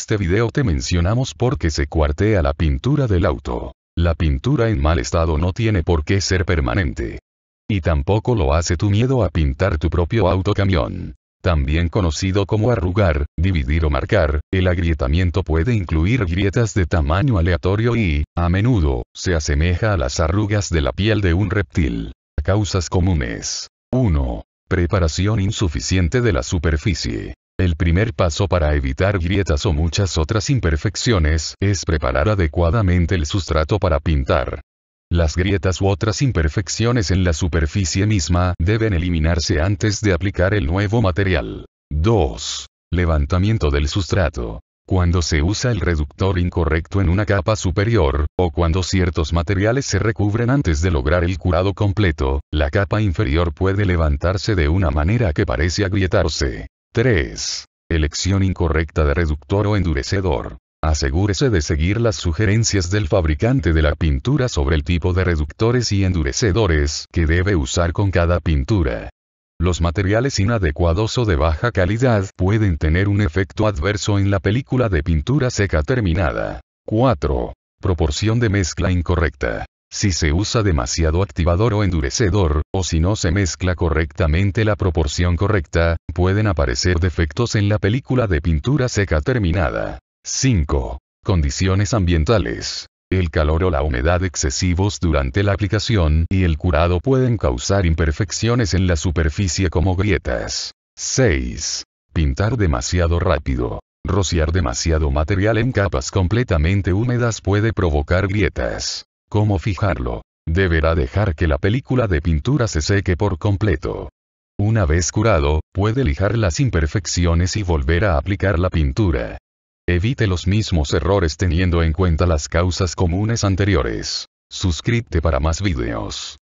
este video te mencionamos porque se cuartea la pintura del auto. La pintura en mal estado no tiene por qué ser permanente. Y tampoco lo hace tu miedo a pintar tu propio autocamión. También conocido como arrugar, dividir o marcar, el agrietamiento puede incluir grietas de tamaño aleatorio y, a menudo, se asemeja a las arrugas de la piel de un reptil. Causas comunes. 1. Preparación insuficiente de la superficie. El primer paso para evitar grietas o muchas otras imperfecciones es preparar adecuadamente el sustrato para pintar. Las grietas u otras imperfecciones en la superficie misma deben eliminarse antes de aplicar el nuevo material. 2. Levantamiento del sustrato. Cuando se usa el reductor incorrecto en una capa superior, o cuando ciertos materiales se recubren antes de lograr el curado completo, la capa inferior puede levantarse de una manera que parece agrietarse. 3. Elección incorrecta de reductor o endurecedor. Asegúrese de seguir las sugerencias del fabricante de la pintura sobre el tipo de reductores y endurecedores que debe usar con cada pintura. Los materiales inadecuados o de baja calidad pueden tener un efecto adverso en la película de pintura seca terminada. 4. Proporción de mezcla incorrecta. Si se usa demasiado activador o endurecedor, o si no se mezcla correctamente la proporción correcta, pueden aparecer defectos en la película de pintura seca terminada. 5. Condiciones ambientales. El calor o la humedad excesivos durante la aplicación y el curado pueden causar imperfecciones en la superficie como grietas. 6. Pintar demasiado rápido. Rociar demasiado material en capas completamente húmedas puede provocar grietas. ¿Cómo fijarlo? Deberá dejar que la película de pintura se seque por completo. Una vez curado, puede lijar las imperfecciones y volver a aplicar la pintura. Evite los mismos errores teniendo en cuenta las causas comunes anteriores. Suscríbete para más videos.